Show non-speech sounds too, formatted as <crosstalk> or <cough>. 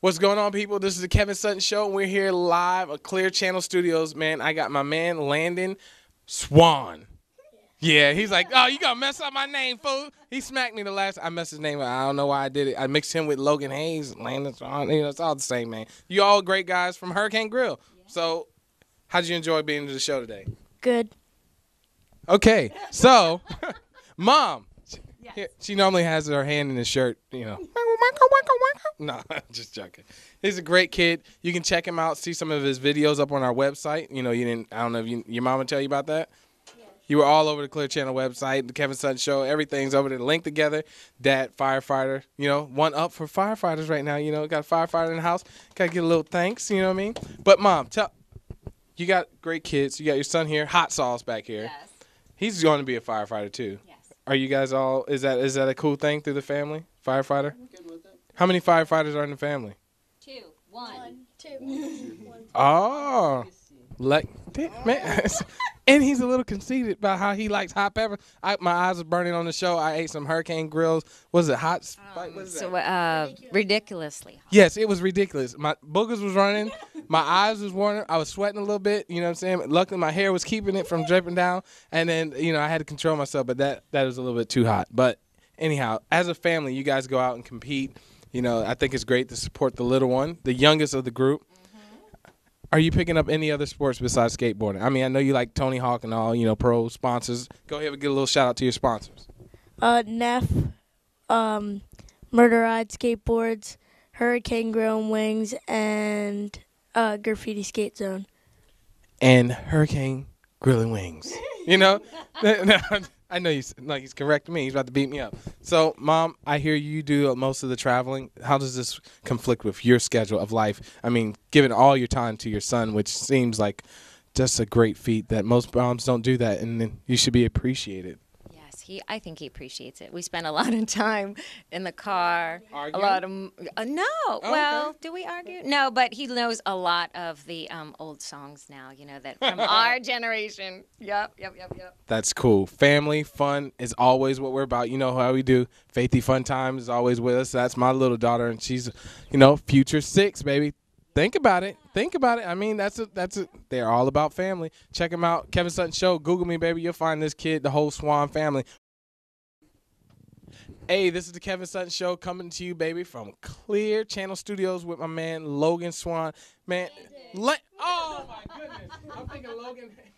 What's going on, people? This is the Kevin Sutton Show, we're here live at Clear Channel Studios. Man, I got my man Landon Swan. Yeah, he's like, oh, you gonna mess up my name, fool. He smacked me the last I messed his name. I don't know why I did it. I mixed him with Logan Hayes, Landon Swan. You know, it's all the same, man. You all great guys from Hurricane Grill. So, how'd you enjoy being to the show today? Good. Okay, so, <laughs> <laughs> mom. Yes. She normally has her hand in the shirt, you know. <laughs> <laughs> No, <laughs> just joking. He's a great kid. You can check him out, see some of his videos up on our website. You know, you didn't. I don't know if you, your mama tell you about that. Yes. You were all over the Clear Channel website, the Kevin Sutton Show. Everything's over there. Link together. Dad, firefighter. You know, one up for firefighters right now. You know, got a firefighter in the house. Got to get a little thanks. You know what I mean? But mom, tell you got great kids. You got your son here. Hot sauce back here. Yes. He's going to be a firefighter too. Yes. Are you guys all? Is that is that a cool thing through the family? Firefighter. Good how many firefighters are in the family? Two. One. One, two. One, two. <laughs> Oh. Like, man. <laughs> and he's a little conceited about how he likes hot pepper. I, my eyes are burning on the show. I ate some hurricane grills. Was it hot? Spike? Um, so uh, ridiculously. Hot. Yes, it was ridiculous. My boogers was running. my eyes was running. I was sweating a little bit. You know what I'm saying? Luckily, my hair was keeping it from dripping down. And then you know I had to control myself, but that that was a little bit too hot. But anyhow, as a family, you guys go out and compete you know, I think it's great to support the little one, the youngest of the group. Mm-hmm. Are you picking up any other sports besides skateboarding? I mean, I know you like Tony Hawk and all, you know, pro sponsors. Go ahead and get a little shout out to your sponsors. Uh, Neff, um, Murder Ride Skateboards, Hurricane Grown Wings, and uh, Graffiti Skate Zone. And Hurricane Grilling Wings. you know, <laughs> <laughs> I know he's like he's correcting me. He's about to beat me up. So, mom, I hear you do most of the traveling. How does this conflict with your schedule of life? I mean, giving all your time to your son, which seems like just a great feat that most moms don't do that, and you should be appreciated he I think he appreciates it. We spend a <laughs> lot of time in the car. Argue? A lot of uh, no. Oh, well, okay. do we argue? No, but he knows a lot of the um, old songs now. You know that <laughs> from our generation. Yep, yep, yep, yep. That's cool. Family fun is always what we're about. You know how we do. Faithy fun times. is always with us. That's my little daughter, and she's you know future six baby. Think about it. Think about it. I mean, that's it. That's it. They're all about family. Check them out. Kevin Sutton Show. Google me, baby. You'll find this kid, the whole Swan family. Hey, this is the Kevin Sutton Show coming to you, baby, from Clear Channel Studios with my man Logan Swan. Man, oh my goodness, I'm thinking Logan. <laughs>